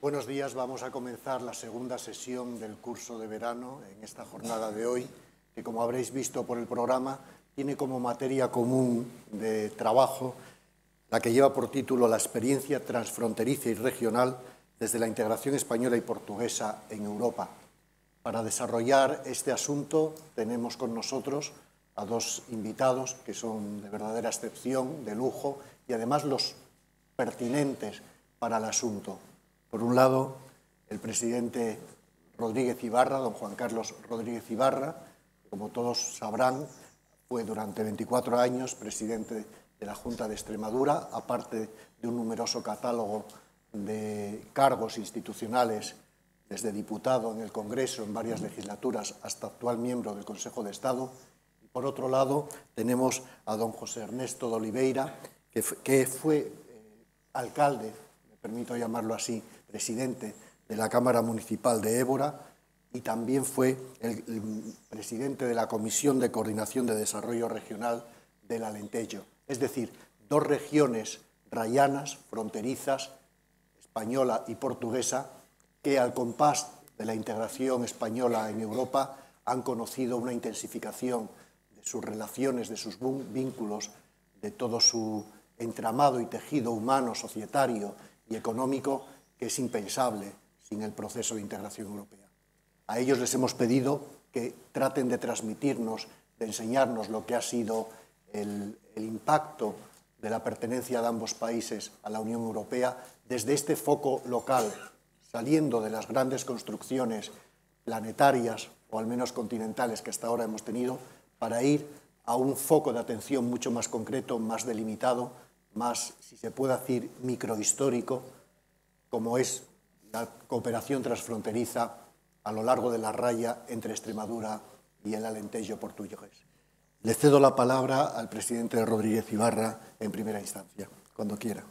Buenos días, vamos a comenzar la segunda sesión del curso de verano en esta jornada de hoy, que como habréis visto por el programa, tiene como materia común de trabajo la que lleva por título La experiencia transfronteriza y regional desde la integración española y portuguesa en Europa. Para desarrollar este asunto tenemos con nosotros a dos invitados que son de verdadera excepción, de lujo y además los pertinentes para el asunto. Por un lado, el presidente Rodríguez Ibarra, don Juan Carlos Rodríguez Ibarra, como todos sabrán, fue durante 24 años presidente de la Junta de Extremadura, aparte de un numeroso catálogo de cargos institucionales, desde diputado en el Congreso en varias legislaturas hasta actual miembro del Consejo de Estado. por otro lado, tenemos a don José Ernesto de Oliveira, que, fue, eh, alcalde, me permito llamarlo así, presidente de la Cámara Municipal de Évora y también fue el, el presidente de la Comisión de Coordinación de Desarrollo Regional del Alentejo. Es decir, dos regiones rayanas, fronterizas, española y portuguesa, que al compás de la integración española en Europa han conocido una intensificación de sus relaciones, de sus vínculos, de todo su entramado y tejido humano, societario y económico que es impensable sin el proceso de integración europea. A ellos les hemos pedido que traten de transmitirnos, de enseñarnos lo que ha sido el, impacto de la pertenencia de ambos países a la Unión Europea desde este foco local, saliendo de las grandes construcciones planetarias o al menos continentales que hasta ahora hemos tenido, para ir a un foco de atención mucho más concreto, más delimitado, más, si se puede decir, microhistórico, como es la cooperación transfronteriza a lo largo de la raya entre Extremadura y el Alentejo portugués. Le cedo la palabra al presidente Rodríguez Ibarra en primera instancia, cuando quiera.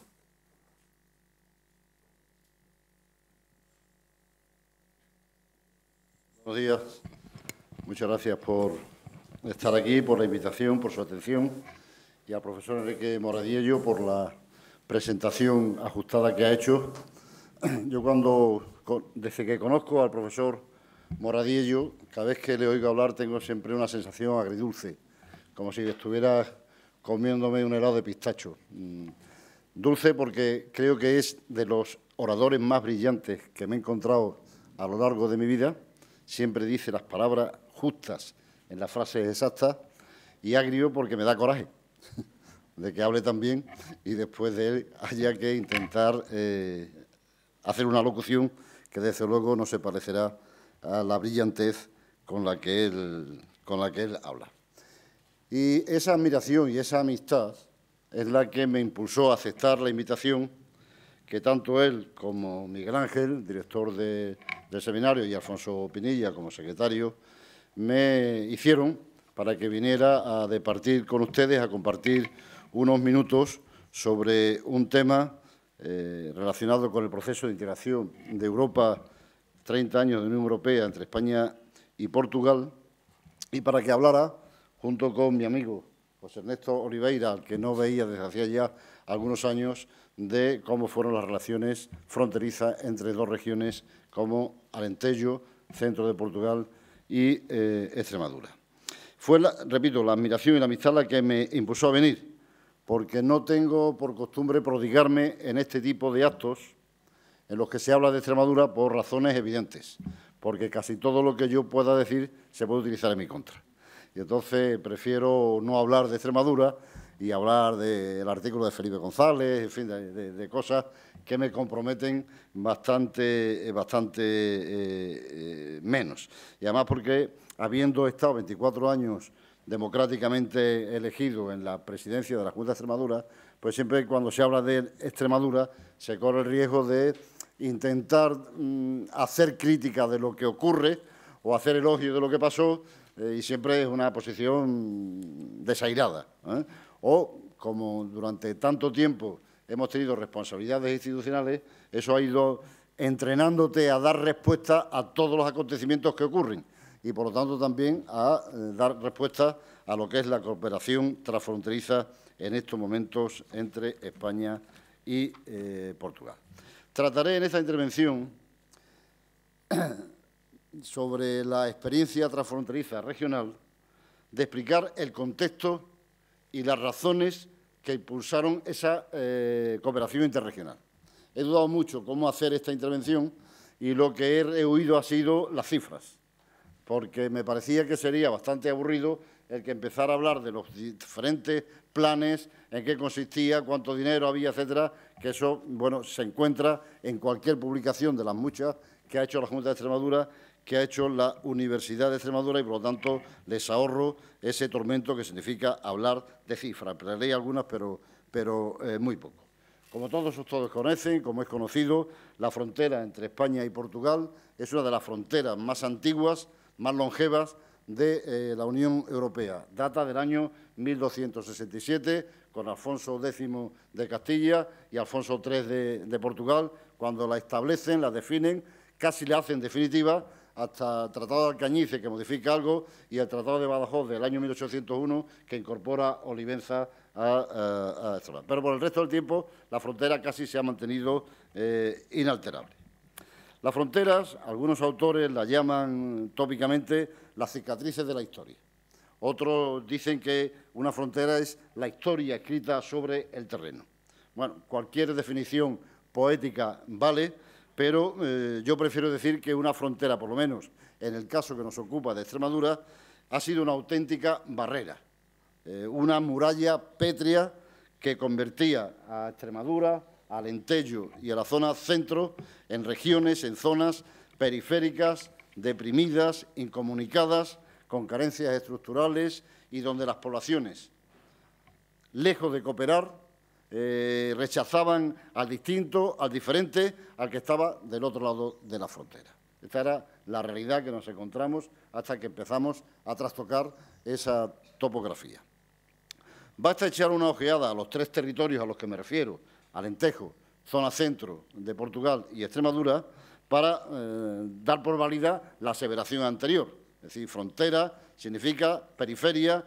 Buenos días. Muchas gracias por estar aquí, por la invitación, por su atención y al profesor Enrique Moradillo por la presentación ajustada que ha hecho yo cuando, desde que conozco al profesor Moradiello, cada vez que le oigo hablar tengo siempre una sensación agridulce, como si estuviera comiéndome un helado de pistacho. Mm, dulce porque creo que es de los oradores más brillantes que me he encontrado a lo largo de mi vida. Siempre dice las palabras justas en las frases exactas y agrio porque me da coraje de que hable tan bien y después de él haya que intentar eh, hacer una locución que desde luego no se parecerá a la brillantez con la que él, con la que él habla. Y esa admiración y esa amistad es la que me impulsó a aceptar la invitación que tanto él como Miguel Ángel, director del seminario, y Alfonso Pinilla como secretario, me hicieron para que viniera a departir con ustedes, a compartir unos minutos sobre un tema eh, relacionado con el proceso de integración de Europa, 30 años de Unión Europea entre España y Portugal, y para que hablara, junto con mi amigo José Ernesto Oliveira, al que no veía desde hacía ya algunos años, de cómo fueron las relaciones fronterizas entre dos regiones como Alentejo, centro de Portugal y eh, Extremadura. Fue, repito, la admiración y la amistad la que me impulsó a venir porque no tengo por costumbre prodigarme en este tipo de actos en los que se habla de Extremadura por razones evidentes, porque casi todo lo que yo pueda decir se puede utilizar en mi contra. Y entonces prefiero no hablar de Extremadura y hablar del artículo de Felipe González, en fin, de, cosas que me comprometen bastante, eh, bastante eh, eh, menos. Y además porque habiendo estado 24 años democráticamente elegido en la presidencia de la Junta de Extremadura, pues siempre cuando se habla de Extremadura se corre el riesgo de intentar mm, hacer crítica de lo que ocurre o hacer elogio de lo que pasó eh, y siempre es una posición desairada. ¿eh? O, como durante tanto tiempo hemos tenido responsabilidades institucionales, eso ha ido entrenándote a dar respuesta a todos los acontecimientos que ocurren y, por lo tanto, también a eh, dar respuesta a lo que es la cooperación transfronteriza en estos momentos entre España y eh, Portugal. Trataré en esta intervención sobre la experiencia transfronteriza regional de explicar el contexto y las razones que impulsaron esa eh, cooperación interregional. He dudado mucho cómo hacer esta intervención y lo que he oído ha sido las cifras porque me parecía que sería bastante aburrido el que empezara a hablar de los diferentes planes, en qué consistía, cuánto dinero había, etcétera, que eso, bueno, se encuentra en cualquier publicación de las muchas que ha hecho la Junta de Extremadura, que ha hecho la Universidad de Extremadura y, por lo tanto, les ahorro ese tormento que significa hablar de cifras. leí algunas, pero, eh, muy poco. Como todos ustedes conocen, como es conocido, la frontera entre España y Portugal es una de las fronteras más antiguas más longevas de eh, la Unión Europea. Data del año 1267, con Alfonso X de Castilla y Alfonso III de, Portugal, cuando la establecen, la definen, casi la hacen definitiva, hasta el Tratado de Alcañice, que modifica algo, y el Tratado de Badajoz del año 1801, que incorpora Olivenza a, a, Pero por el resto del tiempo, la frontera casi se ha mantenido eh, inalterable. Las fronteras, algunos autores las llaman tópicamente las cicatrices de la historia. Otros dicen que una frontera es la historia escrita sobre el terreno. Bueno, cualquier definición poética vale, pero eh, yo prefiero decir que una frontera, por lo menos en el caso que nos ocupa de Extremadura, ha sido una auténtica barrera, eh, una muralla pétrea que convertía a Extremadura, al entello y a la zona centro en regiones, en zonas periféricas, deprimidas, incomunicadas, con carencias estructurales y donde las poblaciones, lejos de cooperar, eh, rechazaban al distinto, al diferente, al que estaba del otro lado de la frontera. Esta era la realidad que nos encontramos hasta que empezamos a trastocar esa topografía. Basta echar una ojeada a los tres territorios a los que me refiero, Alentejo, zona centro de Portugal y Extremadura, para eh, dar por válida la aseveración anterior. Es decir, frontera significa periferia,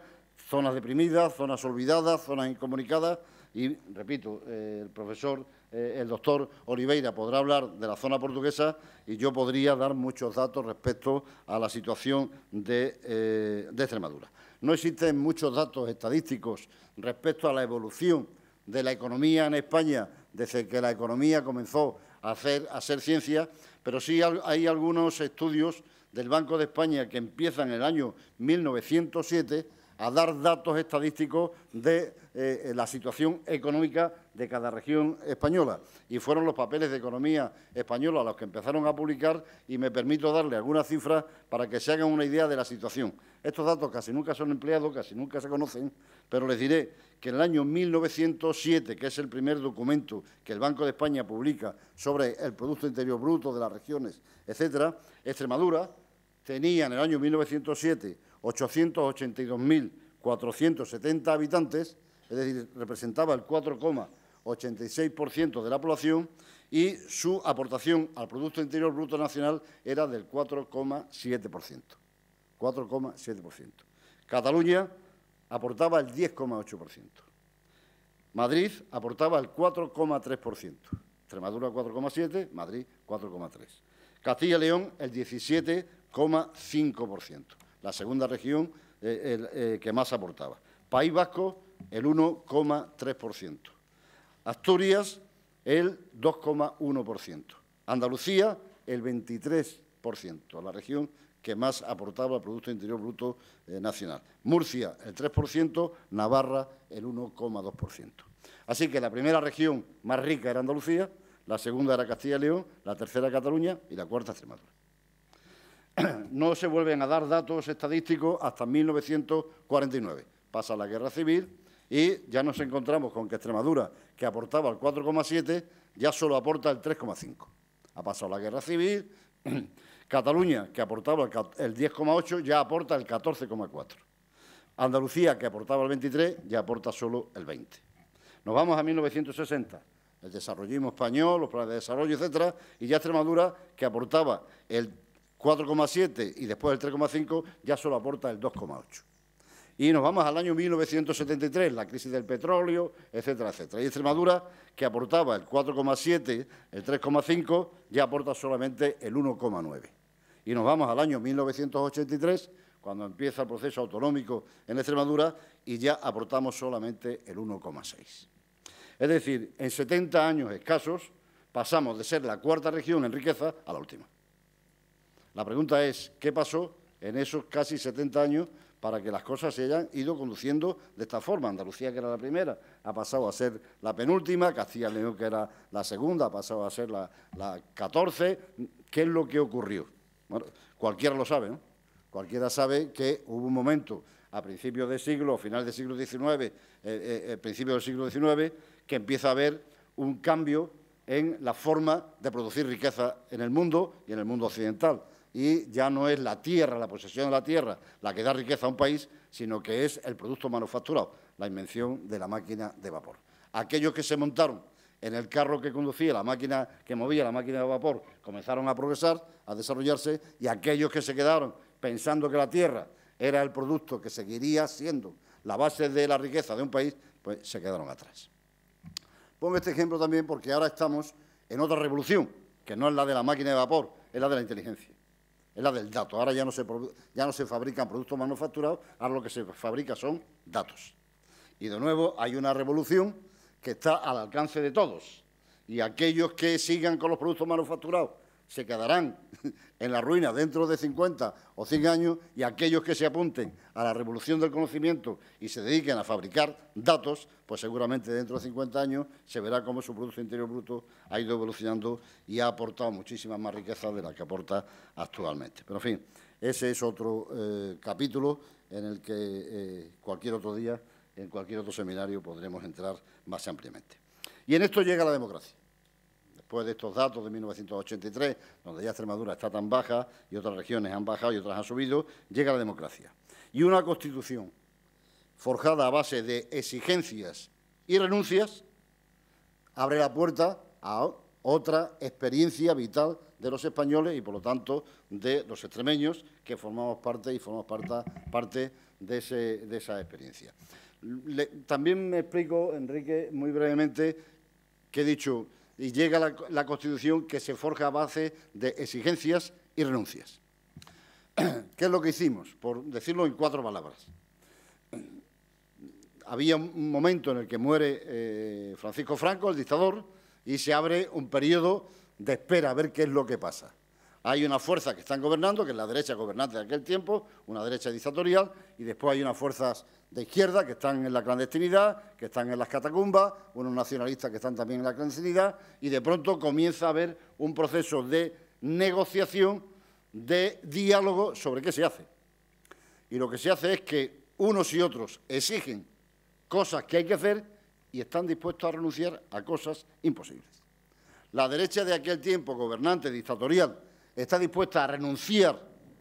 zonas deprimidas, zonas olvidadas, zonas incomunicadas y, repito, eh, el profesor, eh, el doctor Oliveira podrá hablar de la zona portuguesa y yo podría dar muchos datos respecto a la situación de Extremadura. No existen muchos datos estadísticos respecto a la evolución de la economía en España desde que la economía comenzó a ser ciencia, pero sí hay algunos estudios del Banco de España que empiezan en el año 1907 a dar datos estadísticos de eh, eh, la situación económica de cada región española. Y fueron los papeles de economía española los que empezaron a publicar y me permito darle algunas cifras para que se hagan una idea de la situación. Estos datos casi nunca son empleados, casi nunca se conocen, pero les diré que en el año 1907, que es el primer documento que el Banco de España publica sobre el Producto Interior Bruto de las regiones, etcétera, Extremadura tenía en el año 1907 882.470 habitantes, es decir, representaba el 4,86% de la población y su aportación al Producto Interior Bruto Nacional era del 4,7%. 4,7%. Cataluña aportaba el 10,8%. Madrid aportaba el 4,3%. Extremadura 4,7%, Madrid 4,3%. Castilla León el 17,5%. La segunda región eh, eh, que más aportaba. País Vasco el 1,3%. Asturias el 2,1%. Andalucía el 23%, la región que más aportaba al Producto Interior Bruto eh, Nacional. Murcia, el 3%, Navarra, el 1,2%. Así que la primera región más rica era Andalucía, la segunda era Castilla y León, la tercera Cataluña y la cuarta Extremadura. No se vuelven a dar datos estadísticos hasta 1949. Pasa la guerra civil y ya nos encontramos con que Extremadura, que aportaba el 4,7, ya solo aporta el 3,5. Ha pasado la guerra civil, Cataluña, que aportaba el 10,8, ya aporta el 14,4. Andalucía, que aportaba el 23, ya aporta solo el 20. Nos vamos a 1960, el desarrollismo español, los planes de desarrollo, etcétera, y ya Extremadura, que aportaba el 4,7 y después el 3,5, ya solo aporta el 2,8. Y nos vamos al año 1973, la crisis del petróleo, etcétera, etcétera. Y Extremadura, que aportaba el 4,7, el 3,5, ya aporta solamente el 1,9 y nos vamos al año 1983, cuando empieza el proceso autonómico en Extremadura, y ya aportamos solamente el 1,6. Es decir, en 70 años escasos pasamos de ser la cuarta región en riqueza a la última. La pregunta es, ¿qué pasó en esos casi 70 años para que las cosas se hayan ido conduciendo de esta forma. Andalucía, que era la primera, ha pasado a ser la penúltima, Castilla y León, que era la segunda, ha pasado a ser la, la 14. ¿Qué es lo que ocurrió? cualquiera lo sabe, ¿no? Cualquiera sabe que hubo un momento a principios del siglo, final del siglo XIX, eh, eh, eh, principio del siglo XIX, que empieza a haber un cambio en la forma de producir riqueza en el mundo y en el mundo occidental. Y ya no es la tierra, la posesión de la tierra, la que da riqueza a un país, sino que es el producto manufacturado, la invención de la máquina de vapor. Aquellos que se montaron en el carro que conducía, la máquina que movía, la máquina de vapor, comenzaron a progresar, a desarrollarse, y aquellos que se quedaron pensando que la tierra era el producto que seguiría siendo la base de la riqueza de un país, pues se quedaron atrás. Pongo este ejemplo también porque ahora estamos en otra revolución, que no es la de la máquina de vapor, es la de la inteligencia, es la del dato. Ahora ya no se, ya no se fabrican productos manufacturados, ahora lo que se fabrica son datos. Y de nuevo hay una revolución que está al alcance de todos. Y aquellos que sigan con los productos manufacturados se quedarán en la ruina dentro de 50 o 100 años y aquellos que se apunten a la revolución del conocimiento y se dediquen a fabricar datos, pues seguramente dentro de 50 años se verá cómo su Producto Interior Bruto ha ido evolucionando y ha aportado muchísimas más riquezas de las que aporta actualmente. Pero, en fin, ese es otro eh, capítulo en el que eh, cualquier otro día en cualquier otro seminario podremos entrar más ampliamente. Y en esto llega la democracia. Después de estos datos de 1983, donde ya Extremadura está tan baja y otras regiones han bajado y otras han subido, llega la democracia. Y una constitución forjada a base de exigencias y renuncias abre la puerta a otra experiencia vital de los españoles y, por lo tanto, de los extremeños que formamos parte y formamos parte, de esa experiencia. Le, también me explico, Enrique, muy brevemente, que he dicho, y llega la, Constitución que se forja a base de exigencias y renuncias. ¿Qué es lo que hicimos? Por decirlo en cuatro palabras. Había un momento en el que muere eh, Francisco Franco, el dictador, y se abre un periodo de espera a ver qué es lo que pasa. Hay una fuerza que están gobernando, que es la derecha gobernante de aquel tiempo, una derecha dictatorial, y después hay unas fuerzas de izquierda que están en la clandestinidad, que están en las catacumbas, unos nacionalistas que están también en la clandestinidad, y de pronto comienza a haber un proceso de negociación, de diálogo sobre qué se hace. Y lo que se hace es que unos y otros exigen cosas que hay que hacer y están dispuestos a renunciar a cosas imposibles. La derecha de aquel tiempo, gobernante, dictatorial, está dispuesta a renunciar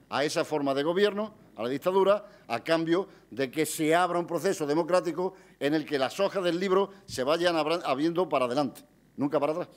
a esa forma de gobierno, a la dictadura, a cambio de que se abra un proceso democrático en el que las hojas del libro se vayan abriendo para adelante, nunca para atrás.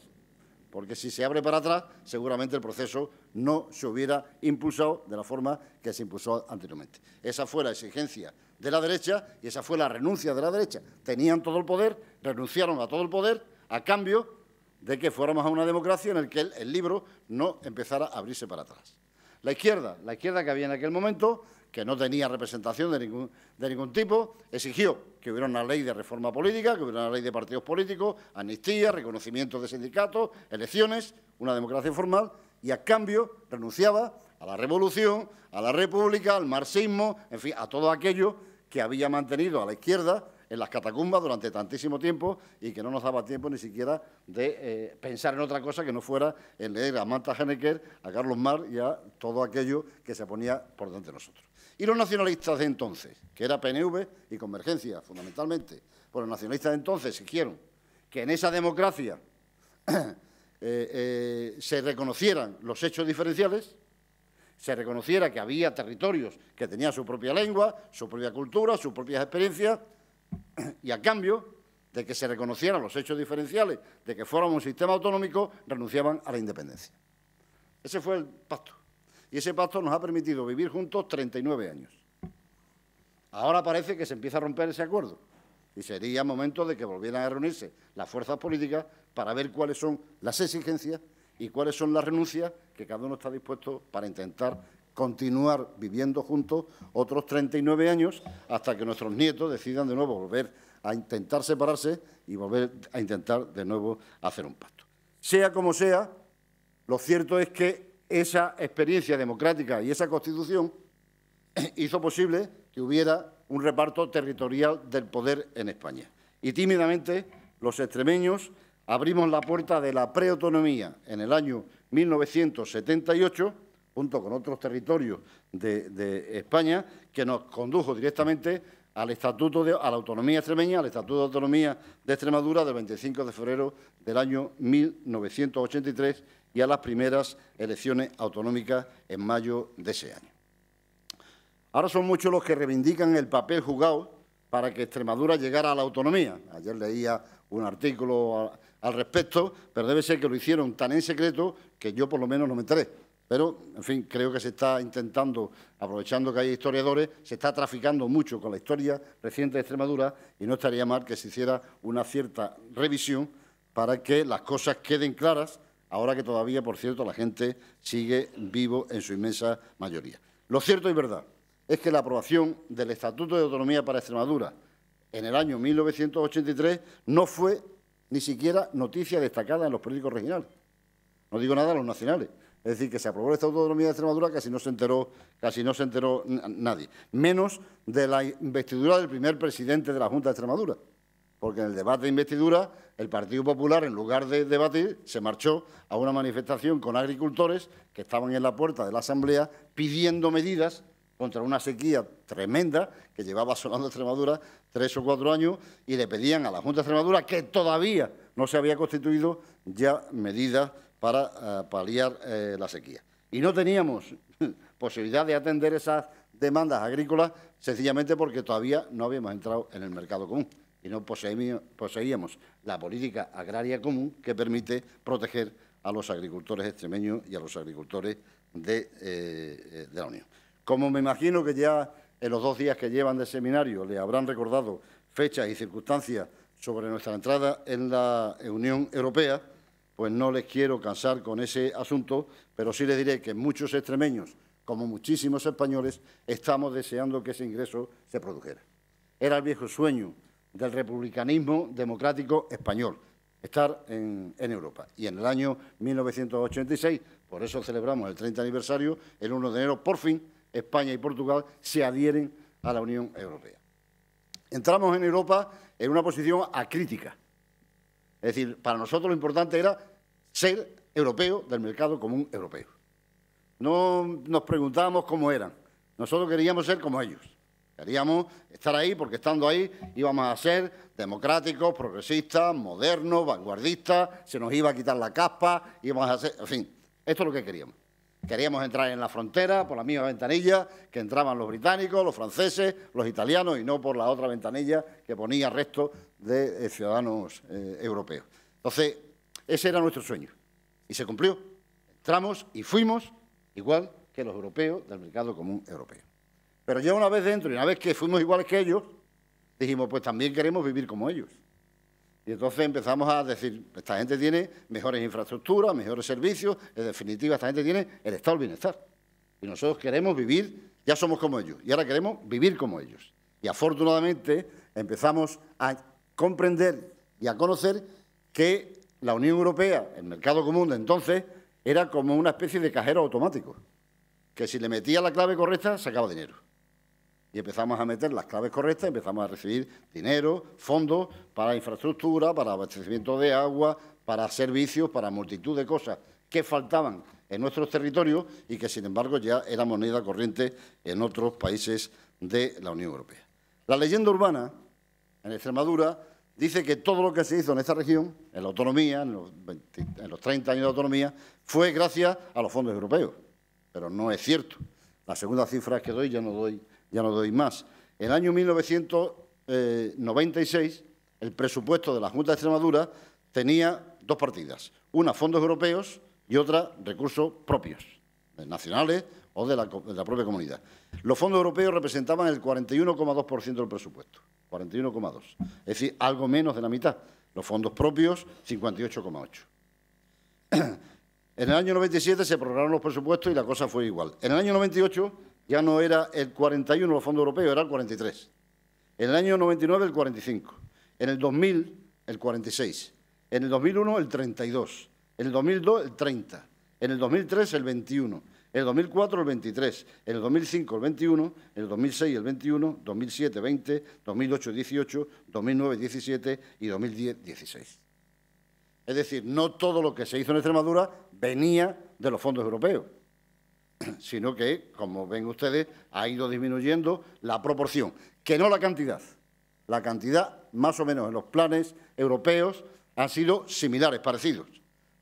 Porque si se abre para atrás, seguramente el proceso no se hubiera impulsado de la forma que se impulsó anteriormente. Esa fue la exigencia de la derecha y esa fue la renuncia de la derecha. Tenían todo el poder, renunciaron a todo el poder a cambio de que fuéramos a una democracia en la que el, libro no empezara a abrirse para atrás. La izquierda, la izquierda que había en aquel momento, que no tenía representación de ningún, de ningún, tipo, exigió que hubiera una ley de reforma política, que hubiera una ley de partidos políticos, amnistía, reconocimiento de sindicatos, elecciones, una democracia formal, y a cambio renunciaba a la revolución, a la república, al marxismo, en fin, a todo aquello que había mantenido a la izquierda en las catacumbas durante tantísimo tiempo y que no nos daba tiempo ni siquiera de eh, pensar en otra cosa que no fuera en leer a Marta Henneker, a Carlos Mar y a todo aquello que se ponía por delante de nosotros. Y los nacionalistas de entonces, que era PNV y Convergencia, fundamentalmente, pues los nacionalistas de entonces exigieron que en esa democracia eh, eh, se reconocieran los hechos diferenciales, se reconociera que había territorios que tenían su propia lengua, su propia cultura, sus propias experiencias, y a cambio de que se reconocieran los hechos diferenciales de que fuéramos un sistema autonómico, renunciaban a la independencia. Ese fue el pacto. Y ese pacto nos ha permitido vivir juntos 39 años. Ahora parece que se empieza a romper ese acuerdo y sería momento de que volvieran a reunirse las fuerzas políticas para ver cuáles son las exigencias y cuáles son las renuncias que cada uno está dispuesto para intentar continuar viviendo juntos otros 39 años hasta que nuestros nietos decidan de nuevo volver a intentar separarse y volver a intentar de nuevo hacer un pacto. Sea como sea, lo cierto es que esa experiencia democrática y esa Constitución hizo posible que hubiera un reparto territorial del poder en España. Y tímidamente los extremeños abrimos la puerta de la preautonomía en el año 1978 junto con otros territorios de, España, que nos condujo directamente al Estatuto de, la Autonomía Extremeña, al Estatuto de Autonomía de Extremadura del 25 de febrero del año 1983 y a las primeras elecciones autonómicas en mayo de ese año. Ahora son muchos los que reivindican el papel jugado para que Extremadura llegara a la autonomía. Ayer leía un artículo al respecto, pero debe ser que lo hicieron tan en secreto que yo por lo menos no me enteré. Pero, en fin, creo que se está intentando, aprovechando que hay historiadores, se está traficando mucho con la historia reciente de Extremadura y no estaría mal que se hiciera una cierta revisión para que las cosas queden claras, ahora que todavía, por cierto, la gente sigue vivo en su inmensa mayoría. Lo cierto y verdad es que la aprobación del Estatuto de Autonomía para Extremadura en el año 1983 no fue ni siquiera noticia destacada en los periódicos regionales. No digo nada a los nacionales. Es decir, que se aprobó esta Autonomía de Extremadura, casi no se enteró, casi no se enteró nadie, menos de la investidura del primer presidente de la Junta de Extremadura, porque en el debate de investidura el Partido Popular, en lugar de debatir, se marchó a una manifestación con agricultores que estaban en la puerta de la Asamblea pidiendo medidas contra una sequía tremenda que llevaba sonando Extremadura tres o cuatro años y le pedían a la Junta de Extremadura, que todavía no se había constituido, ya medidas para eh, paliar eh, la sequía. Y no teníamos posibilidad de atender esas demandas agrícolas sencillamente porque todavía no habíamos entrado en el mercado común y no poseíamos la política agraria común que permite proteger a los agricultores extremeños y a los agricultores de, eh, de la Unión. Como me imagino que ya en los dos días que llevan de seminario le habrán recordado fechas y circunstancias sobre nuestra entrada en la Unión Europea, pues no les quiero cansar con ese asunto, pero sí les diré que muchos extremeños, como muchísimos españoles, estamos deseando que ese ingreso se produjera. Era el viejo sueño del republicanismo democrático español, estar en, Europa. Y en el año 1986, por eso celebramos el 30 aniversario, el 1 de enero, por fin, España y Portugal se adhieren a la Unión Europea. Entramos en Europa en una posición acrítica, es decir, para nosotros lo importante era ser europeo del mercado común europeo. No nos preguntábamos cómo eran. Nosotros queríamos ser como ellos. Queríamos estar ahí porque estando ahí íbamos a ser democráticos, progresistas, modernos, vanguardistas, se nos iba a quitar la capa, íbamos a ser, en fin, esto es lo que queríamos. Queríamos entrar en la frontera por la misma ventanilla que entraban los británicos, los franceses, los italianos y no por la otra ventanilla que ponía resto de eh, ciudadanos eh, europeos. Entonces, ese era nuestro sueño y se cumplió. Entramos y fuimos igual que los europeos del mercado común europeo. Pero ya una vez dentro y una vez que fuimos iguales que ellos, dijimos, pues también queremos vivir como ellos. Y entonces empezamos a decir, esta gente tiene mejores infraestructuras, mejores servicios, en definitiva, esta gente tiene el estado del bienestar. Y nosotros queremos vivir, ya somos como ellos, y ahora queremos vivir como ellos. Y afortunadamente empezamos a comprender y a conocer que la Unión Europea, el mercado común de entonces, era como una especie de cajero automático, que si le metía la clave correcta sacaba dinero y empezamos a meter las claves correctas, empezamos a recibir dinero, fondos para infraestructura, para abastecimiento de agua, para servicios, para multitud de cosas que faltaban en nuestros territorios y que, sin embargo, ya era moneda corriente en otros países de la Unión Europea. La leyenda urbana en Extremadura dice que todo lo que se hizo en esta región, en la autonomía, en los, en los 30 años de autonomía, fue gracias a los fondos europeos, pero no es cierto. La segunda cifra que doy ya no doy ya no doy más. El año 1996, eh, el presupuesto de la Junta de Extremadura tenía dos partidas, una fondos europeos y otra recursos propios, nacionales o de la, propia comunidad. Los fondos europeos representaban el 41,2% del presupuesto, 41,2%, es decir, algo menos de la mitad. Los fondos propios, 58,8%. En el año 97 se programaron los presupuestos y la cosa fue igual. En el año 98 ya no era el 41 los fondos europeos, era el 43. En el año 99 el 45, en el 2000 el 46, en el 2001 el 32, en el 2002 el 30, en el 2003 el 21, en el 2004 el 23, en el 2005 el 21, en el 2006 el 21, 2007 20, 2008 18, 2009 17 y 2010 16. Es decir, no todo lo que se hizo en Extremadura venía de los fondos europeos. sino que, como ven ustedes, ha ido disminuyendo la proporción, que no la cantidad. La cantidad, más o menos en los planes europeos, han sido similares, parecidos.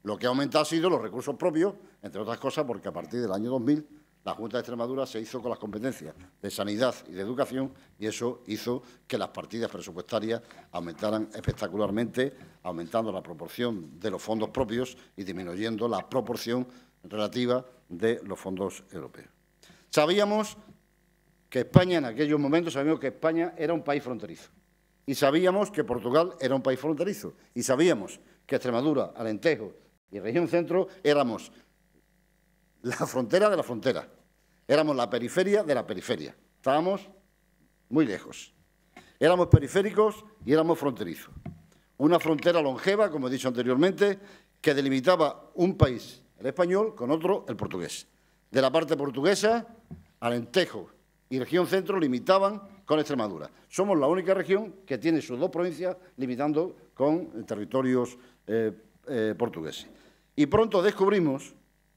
Lo que ha aumentado ha sido los recursos propios, entre otras cosas porque a partir del año 2000 la Junta de Extremadura se hizo con las competencias de sanidad y de educación y eso hizo que las partidas presupuestarias aumentaran espectacularmente, aumentando la proporción de los fondos propios y disminuyendo la proporción relativa de los fondos europeos. Sabíamos que España en aquellos momentos, sabíamos que España era un país fronterizo y sabíamos que Portugal era un país fronterizo y sabíamos que Extremadura, Alentejo y Región Centro éramos la frontera de la frontera, éramos la periferia de la periferia, estábamos muy lejos. Éramos periféricos y éramos fronterizos. Una frontera longeva, como he dicho anteriormente, que delimitaba un país el español, con otro el portugués. De la parte portuguesa, Alentejo y región centro limitaban con Extremadura. Somos la única región que tiene sus dos provincias limitando con territorios eh, eh, portugueses. Y pronto descubrimos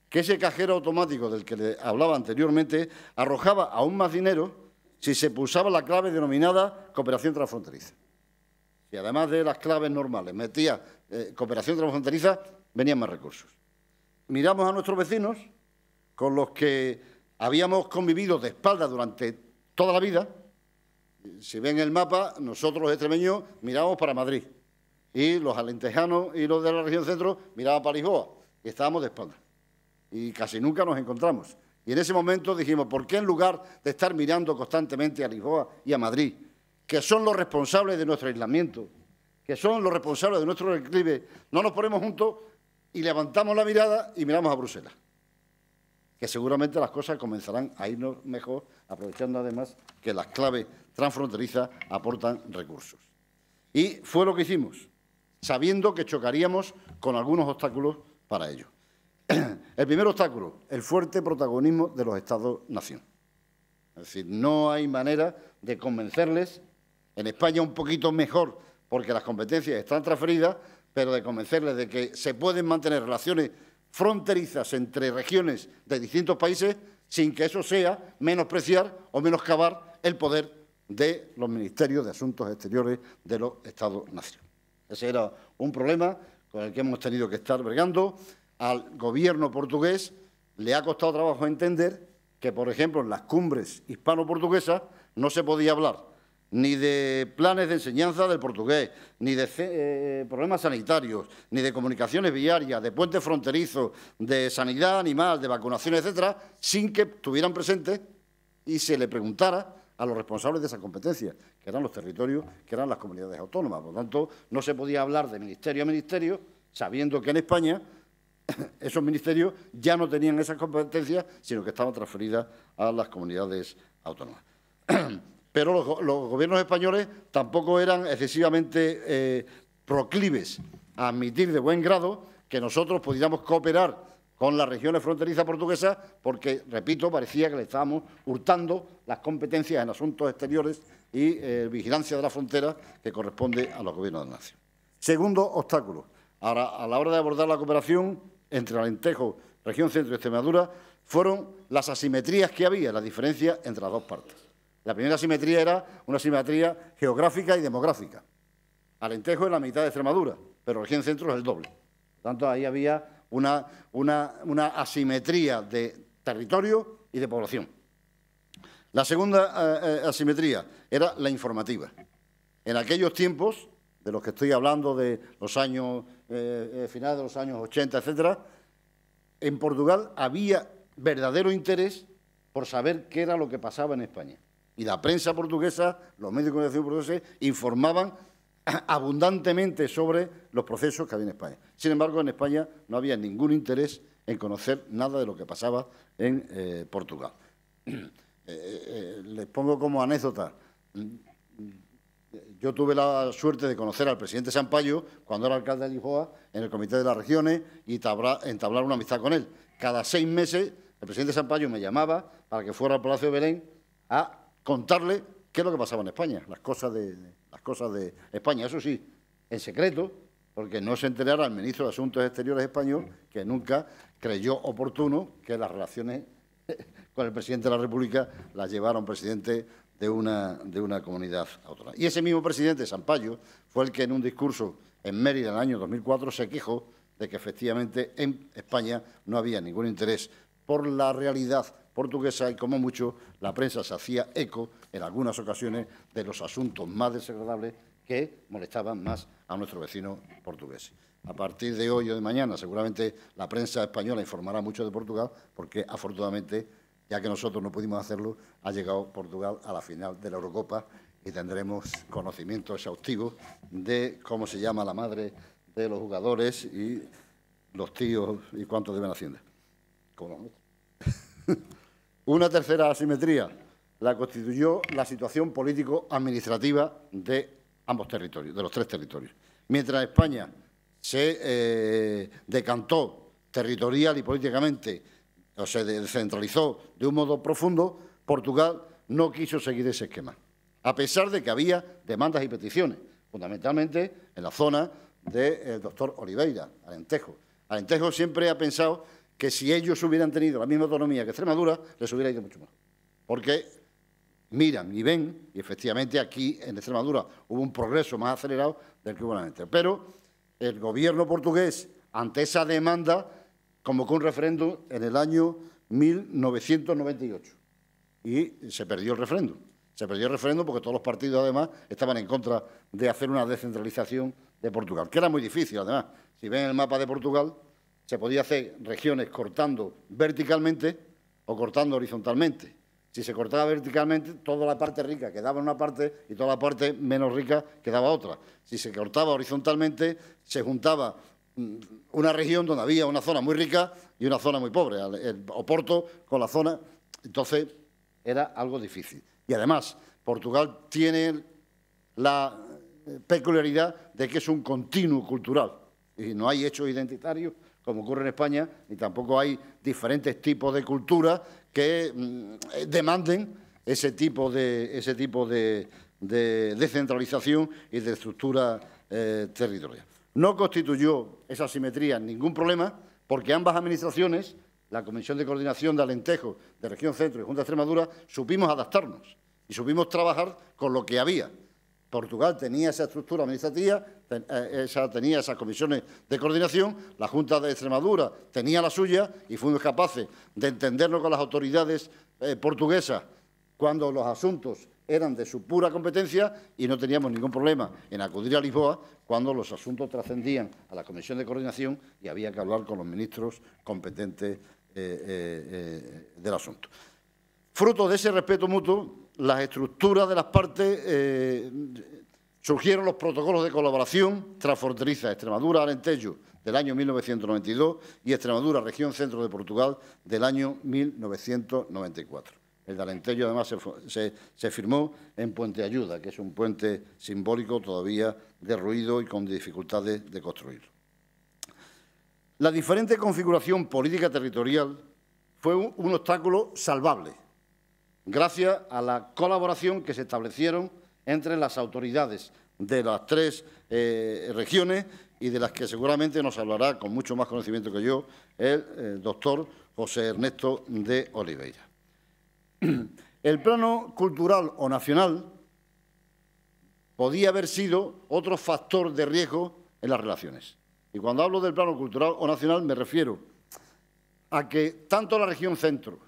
que ese cajero automático del que le hablaba anteriormente arrojaba aún más dinero si se pulsaba la clave denominada cooperación transfronteriza. Y además de las claves normales metía eh, cooperación transfronteriza, venían más recursos miramos a nuestros vecinos, con los que habíamos convivido de espalda durante toda la vida, si ven el mapa, nosotros los extremeños miramos para Madrid y los alentejanos y los de la región centro miraban para Lisboa y estábamos de espalda. y casi nunca nos encontramos. Y en ese momento dijimos, ¿por qué en lugar de estar mirando constantemente a Lisboa y a Madrid, que son los responsables de nuestro aislamiento, que son los responsables de nuestro declive, no nos ponemos juntos y levantamos la mirada y miramos a Bruselas, que seguramente las cosas comenzarán a irnos mejor, aprovechando además que las claves transfronterizas aportan recursos. Y fue lo que hicimos, sabiendo que chocaríamos con algunos obstáculos para ello. El primer obstáculo, el fuerte protagonismo de los Estados-nación. Es decir, no hay manera de convencerles, en España un poquito mejor porque las competencias están transferidas, pero de convencerles de que se pueden mantener relaciones fronterizas entre regiones de distintos países sin que eso sea menospreciar o menoscabar el poder de los ministerios de Asuntos Exteriores de los Estados-Nación. Ese era un problema con el que hemos tenido que estar bregando. Al gobierno portugués le ha costado trabajo entender que, por ejemplo, en las cumbres hispano-portuguesas no se podía hablar ni de planes de enseñanza del portugués, ni de eh, eh, problemas sanitarios, ni de comunicaciones viarias, de puentes fronterizos, de sanidad animal, de vacunación, etcétera, sin que estuvieran presentes y se le preguntara a los responsables de esa competencia, que eran los territorios, que eran las comunidades autónomas. Por lo tanto, no se podía hablar de ministerio a ministerio, sabiendo que en España esos ministerios ya no tenían esas competencias, sino que estaban transferidas a las comunidades autónomas. pero los, gobiernos españoles tampoco eran excesivamente eh, proclives a admitir de buen grado que nosotros pudiéramos cooperar con las regiones fronterizas portuguesas, porque, repito, parecía que le estábamos hurtando las competencias en asuntos exteriores y eh, vigilancia de la frontera que corresponde a los gobiernos de la nación. Segundo obstáculo, ahora, a la hora de abordar la cooperación entre Alentejo, región centro y Extremadura, fueron las asimetrías que había, la diferencia entre las dos partes. La primera asimetría era una simetría geográfica y demográfica. Alentejo es la mitad de Extremadura, pero región centro es el doble. Por tanto, ahí había una, asimetría de territorio y de población. La segunda eh, eh, asimetría era la informativa. En aquellos tiempos, de los que estoy hablando, de los años eh, finales de los años 80, etc., en Portugal había verdadero interés por saber qué era lo que pasaba en España. Y la prensa portuguesa, los medios de comunicación portugueses, informaban abundantemente sobre los procesos que había en España. Sin embargo, en España no había ningún interés en conocer nada de lo que pasaba en eh, Portugal. Eh, eh, les pongo como anécdota. Yo tuve la suerte de conocer al presidente Sampaio cuando era alcalde de Lisboa en el Comité de las Regiones y entablar una amistad con él. Cada seis meses el presidente Sampaio me llamaba para que fuera al Palacio de Belén a contarle qué es lo que pasaba en España, las cosas de, las cosas de España. Eso sí, en secreto, porque no se enterara el ministro de Asuntos Exteriores español, que nunca creyó oportuno que las relaciones con el presidente de la República las llevara un presidente de una, de una comunidad a otra. Y ese mismo presidente, Sampaio, fue el que en un discurso en Mérida en el año 2004 se quejó de que efectivamente en España no había ningún interés por la realidad portuguesa y, como mucho, la prensa se hacía eco en algunas ocasiones de los asuntos más desagradables que molestaban más a nuestro vecino portugués. A partir de hoy o de mañana, seguramente la prensa española informará mucho de Portugal, porque afortunadamente, ya que nosotros no pudimos hacerlo, ha llegado Portugal a la final de la Eurocopa y tendremos conocimiento exhaustivo de cómo se llama la madre de los jugadores y los tíos y cuántos deben Hacienda. Una tercera asimetría la constituyó la situación político-administrativa de ambos territorios, de los tres territorios. Mientras España se eh, decantó territorial y políticamente, o se descentralizó de un modo profundo, Portugal no quiso seguir ese esquema, a pesar de que había demandas y peticiones, fundamentalmente en la zona del doctor Oliveira, Alentejo. Alentejo siempre ha pensado que si ellos hubieran tenido la misma autonomía que Extremadura, les hubiera ido mucho más. Porque miran y ven, y efectivamente aquí en Extremadura hubo un progreso más acelerado del que hubo en Pero el gobierno portugués, ante esa demanda, convocó un referéndum en el año 1998 y se perdió el referéndum. Se perdió el referéndum porque todos los partidos, además, estaban en contra de hacer una descentralización de Portugal, que era muy difícil, además. Si ven el mapa de Portugal, se podía hacer regiones cortando verticalmente o cortando horizontalmente. Si se cortaba verticalmente, toda la parte rica quedaba en una parte y toda la parte menos rica quedaba otra. Si se cortaba horizontalmente, se juntaba mm, una región donde había una zona muy rica y una zona muy pobre, el Oporto con la zona. Entonces, era algo difícil. Y además, Portugal tiene la eh, peculiaridad de que es un continuo cultural y no hay hechos identitarios como ocurre en España, y tampoco hay diferentes tipos de cultura que mm, eh, demanden ese tipo de, ese tipo de, descentralización y de estructura eh, territorial. No constituyó esa simetría ningún problema porque ambas administraciones, la Comisión de Coordinación de Alentejo, de Región Centro y Junta de Extremadura, supimos adaptarnos y supimos trabajar con lo que había. Portugal tenía esa estructura administrativa, eh, esa, tenía esas comisiones de coordinación, la Junta de Extremadura tenía la suya y fuimos capaces de entendernos con las autoridades eh, portuguesas cuando los asuntos eran de su pura competencia y no teníamos ningún problema en acudir a Lisboa cuando los asuntos trascendían a la Comisión de Coordinación y había que hablar con los ministros competentes eh, del asunto. Fruto de ese respeto mutuo, las estructuras de las partes, eh, surgieron los protocolos de colaboración transfronteriza Extremadura-Alentejo del año 1992 y Extremadura, región centro de Portugal, del año 1994. El de Alentejo, además, se, firmó en Puente Ayuda, que es un puente simbólico todavía derruido y con dificultades de construir. La diferente configuración política territorial fue un obstáculo salvable gracias a la colaboración que se establecieron entre las autoridades de las tres eh, regiones y de las que seguramente nos hablará con mucho más conocimiento que yo el eh, doctor José Ernesto de Oliveira. El plano cultural o nacional podía haber sido otro factor de riesgo en las relaciones. Y cuando hablo del plano cultural o nacional me refiero a que tanto la región centro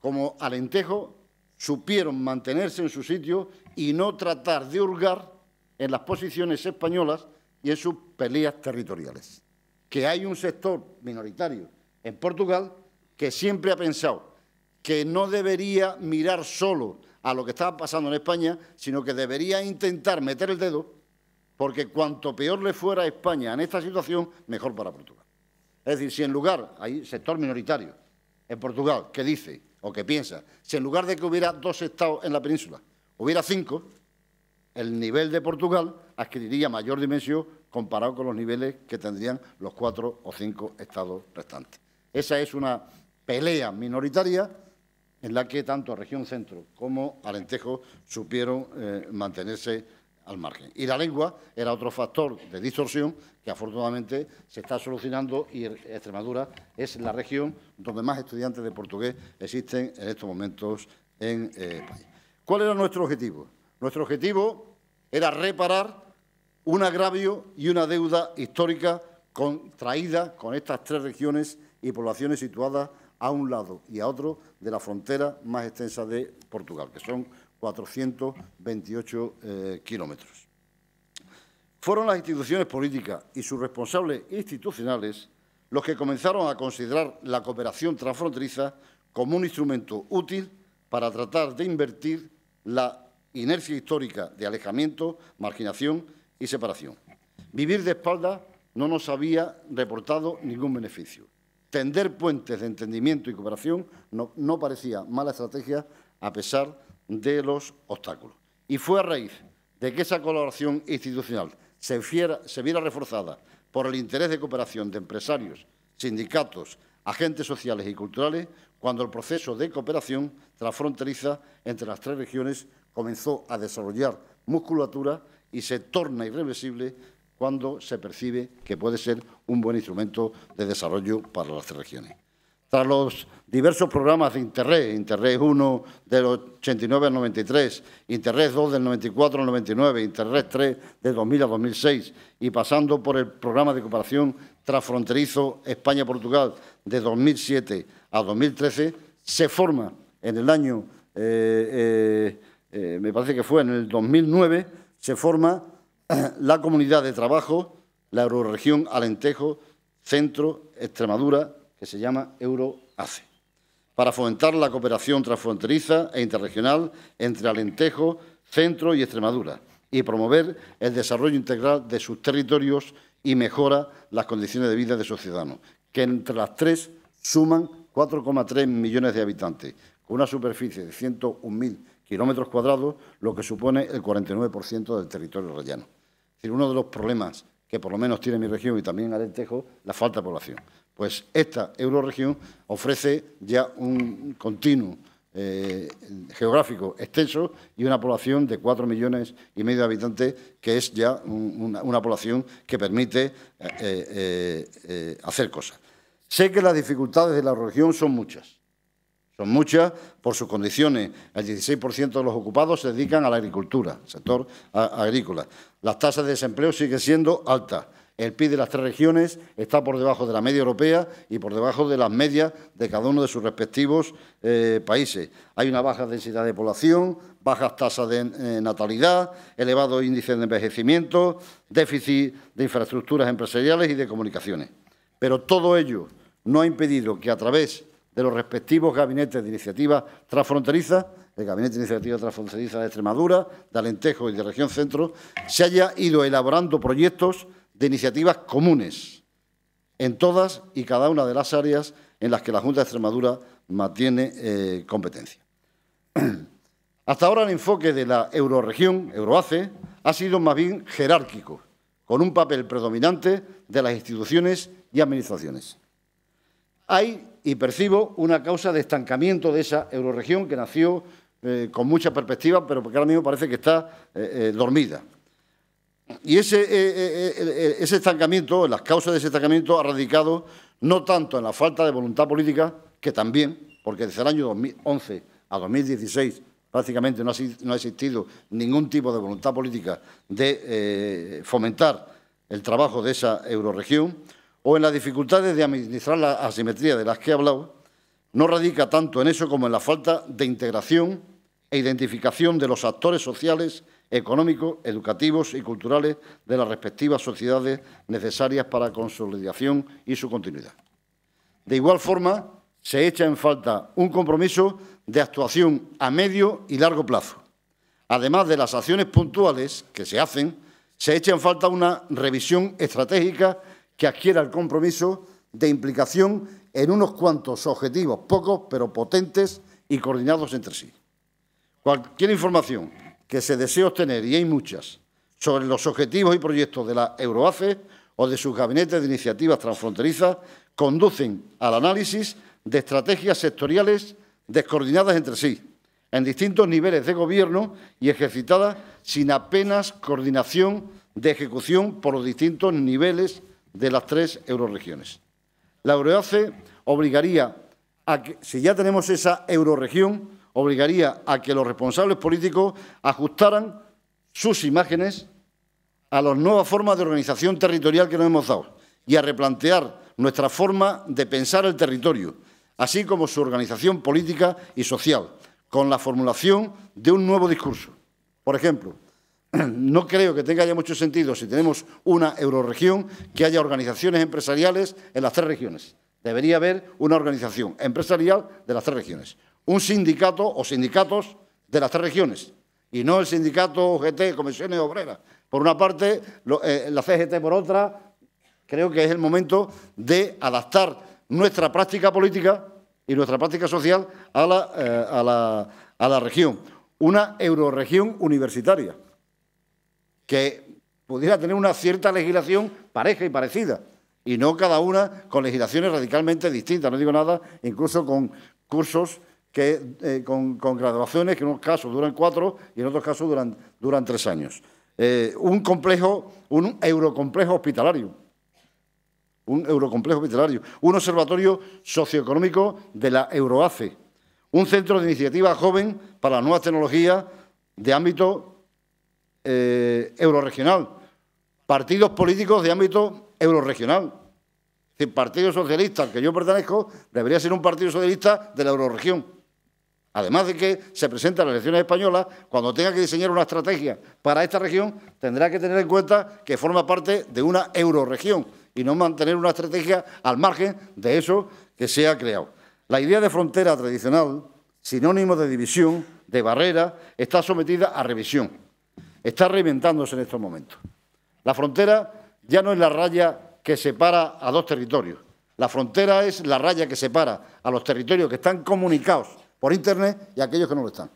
como Alentejo supieron mantenerse en su sitio y no tratar de hurgar en las posiciones españolas y en sus peleas territoriales. Que hay un sector minoritario en Portugal que siempre ha pensado que no debería mirar solo a lo que estaba pasando en España, sino que debería intentar meter el dedo, porque cuanto peor le fuera a España en esta situación, mejor para Portugal. Es decir, si en lugar, hay sector minoritario en Portugal que dice o que piensa, si en lugar de que hubiera dos estados en la península, hubiera cinco, el nivel de Portugal adquiriría mayor dimensión comparado con los niveles que tendrían los cuatro o cinco estados restantes. Esa es una pelea minoritaria en la que tanto Región Centro como Alentejo supieron eh, mantenerse y la lengua era otro factor de distorsión que afortunadamente se está solucionando y Extremadura es la región donde más estudiantes de portugués existen en estos momentos en el eh, país. ¿Cuál era nuestro objetivo? Nuestro objetivo era reparar un agravio y una deuda histórica contraída con estas tres regiones y poblaciones situadas a un lado y a otro de la frontera más extensa de Portugal, que son 428 eh, kilómetros. Fueron las instituciones políticas y sus responsables institucionales los que comenzaron a considerar la cooperación transfronteriza como un instrumento útil para tratar de invertir la inercia histórica de alejamiento, marginación y separación. Vivir de espaldas no nos había reportado ningún beneficio. Tender puentes de entendimiento y cooperación no, no parecía mala estrategia a pesar de los obstáculos. Y fue a raíz de que esa colaboración institucional se, viera reforzada por el interés de cooperación de empresarios, sindicatos, agentes sociales y culturales cuando el proceso de cooperación transfronteriza entre las tres regiones comenzó a desarrollar musculatura y se torna irreversible cuando se percibe que puede ser un buen instrumento de desarrollo para las tres regiones. Tras los diversos programas de Interred, Interred 1 del 89 al 93, Interred 2 del 94 al 99, Interred 3 del 2000 al 2006 y pasando por el programa de cooperación transfronterizo España-Portugal de 2007 a 2013, se forma en el año, eh, eh, eh, me parece que fue en el 2009, se forma la comunidad de trabajo, la euroregión Alentejo, Centro, Extremadura, se llama EuroACE, para fomentar la cooperación transfronteriza e interregional entre Alentejo, Centro y Extremadura y promover el desarrollo integral de sus territorios y mejora las condiciones de vida de sus ciudadanos, que entre las tres suman 4,3 millones de habitantes, con una superficie de 101.000 kilómetros cuadrados, lo que supone el 49% del territorio rellano. Es decir, uno de los problemas que por lo menos tiene mi región y también Alentejo, la falta de población. Pues esta euroregión ofrece ya un continuo eh, geográfico extenso y una población de cuatro millones y medio de habitantes, que es ya una, población que permite eh, eh, hacer cosas. Sé que las dificultades de la región son muchas. Son muchas por sus condiciones. El 16% de los ocupados se dedican a la agricultura, sector agrícola. Las tasas de desempleo siguen siendo altas. El PIB de las tres regiones está por debajo de la media europea y por debajo de las medias de cada uno de sus respectivos eh, países. Hay una baja densidad de población, bajas tasas de eh, natalidad, elevados índices de envejecimiento, déficit de infraestructuras empresariales y de comunicaciones. Pero todo ello no ha impedido que a través de los respectivos gabinetes de iniciativas transfronterizas, el Gabinete de Iniciativas Transfronterizas de Extremadura, de Alentejo y de Región Centro, se haya ido elaborando proyectos de iniciativas comunes en todas y cada una de las áreas en las que la Junta de Extremadura mantiene eh, competencia. Hasta ahora el enfoque de la euroregión, Euroace, ha sido más bien jerárquico, con un papel predominante de las instituciones y administraciones. Hay y percibo una causa de estancamiento de esa euroregión que nació eh, con mucha perspectiva, pero que ahora mismo parece que está eh, dormida. Y eh, eh, eh, ese, estancamiento, las causas de ese estancamiento ha radicado no tanto en la falta de voluntad política, que también, porque desde el año 2011 a 2016 prácticamente no ha, existido ningún tipo de voluntad política de fomentar el trabajo de esa euroregión, o en las dificultades de administrar la asimetría de las que he hablado, no radica tanto en eso como en la falta de integración e identificación de los actores sociales económicos, educativos y culturales de las respectivas sociedades necesarias para consolidación y su continuidad. De igual forma, se echa en falta un compromiso de actuación a medio y largo plazo. Además de las acciones puntuales que se hacen, se echa en falta una revisión estratégica que adquiera el compromiso de implicación en unos cuantos objetivos, pocos pero potentes y coordinados entre sí. Cualquier información que se desea obtener, y hay muchas, sobre los objetivos y proyectos de la Euroace o de sus gabinetes de iniciativas transfronterizas, conducen al análisis de estrategias sectoriales descoordinadas entre sí, en distintos niveles de gobierno y ejercitadas sin apenas coordinación de ejecución por los distintos niveles de las tres euroregiones. La Euroace obligaría a que, si ya tenemos esa euroregión, obligaría a que los responsables políticos ajustaran sus imágenes a las nuevas formas de organización territorial que nos hemos dado y a replantear nuestra forma de pensar el territorio, así como su organización política y social, con la formulación de un nuevo discurso. Por ejemplo, no creo que tenga ya mucho sentido si tenemos una euroregión que haya organizaciones empresariales en las tres regiones. Debería haber una organización empresarial de las tres regiones un sindicato o sindicatos de las tres regiones y no el sindicato UGT, Comisiones Obreras. Por una parte, eh, la CGT por otra, creo que es el momento de adaptar nuestra práctica política y nuestra práctica social a la, eh, a la, a la región. Una euroregión universitaria que pudiera tener una cierta legislación pareja y parecida y no cada una con legislaciones radicalmente distintas, no digo nada, incluso con cursos que, eh, con, graduaciones que en unos casos duran cuatro y en otros casos duran, duran tres años. Eh, un complejo, un eurocomplejo hospitalario. Un eurocomplejo hospitalario. Un observatorio socioeconómico de la Euroace. Un centro de iniciativa joven para las nuevas tecnologías de ámbito eh, euroregional. Partidos políticos de ámbito euroregional. Es decir, Partido Socialista, al que yo pertenezco, debería ser un partido socialista de la euroregión. Además de que se presenta la las elecciones españolas, cuando tenga que diseñar una estrategia para esta región, tendrá que tener en cuenta que forma parte de una euroregión y no mantener una estrategia al margen de eso que se ha creado. La idea de frontera tradicional, sinónimo de división, de barrera, está sometida a revisión. Está reinventándose en estos momentos. La frontera ya no es la raya que separa a dos territorios. La frontera es la raya que separa a los territorios que están comunicados por Internet y aquellos que no lo están.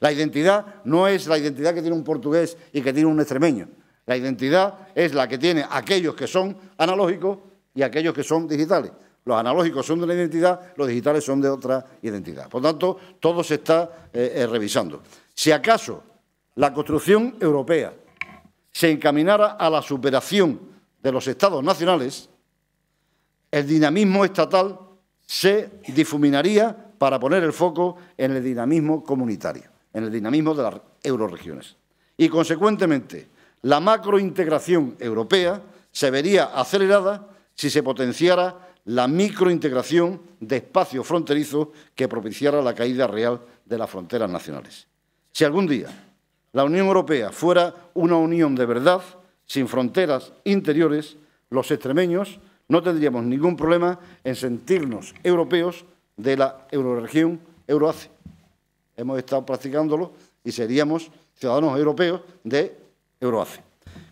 La identidad no es la identidad que tiene un portugués y que tiene un extremeño. La identidad es la que tiene aquellos que son analógicos y aquellos que son digitales. Los analógicos son de una identidad, los digitales son de otra identidad. Por tanto, todo se está eh, eh, revisando. Si acaso la construcción europea se encaminara a la superación de los estados nacionales, el dinamismo estatal se difuminaría para poner el foco en el dinamismo comunitario, en el dinamismo de las euroregiones. Y, consecuentemente, la macrointegración europea se vería acelerada si se potenciara la microintegración de espacios fronterizos que propiciara la caída real de las fronteras nacionales. Si algún día la Unión Europea fuera una unión de verdad, sin fronteras interiores, los extremeños no tendríamos ningún problema en sentirnos europeos de la euroregión Euroace. Hemos estado practicándolo y seríamos ciudadanos europeos de Euroace.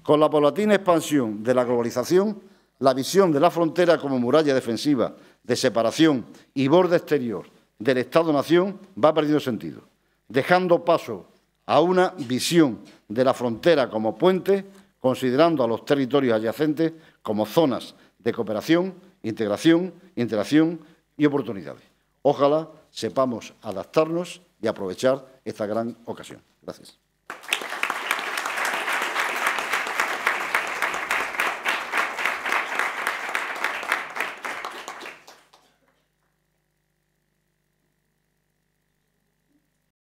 Con la paulatina expansión de la globalización, la visión de la frontera como muralla defensiva, de separación y borde exterior del Estado-Nación va perdiendo sentido, dejando paso a una visión de la frontera como puente, considerando a los territorios adyacentes como zonas de cooperación, integración, interacción y oportunidades. Ojalá sepamos adaptarnos y aprovechar esta gran ocasión. Gracias.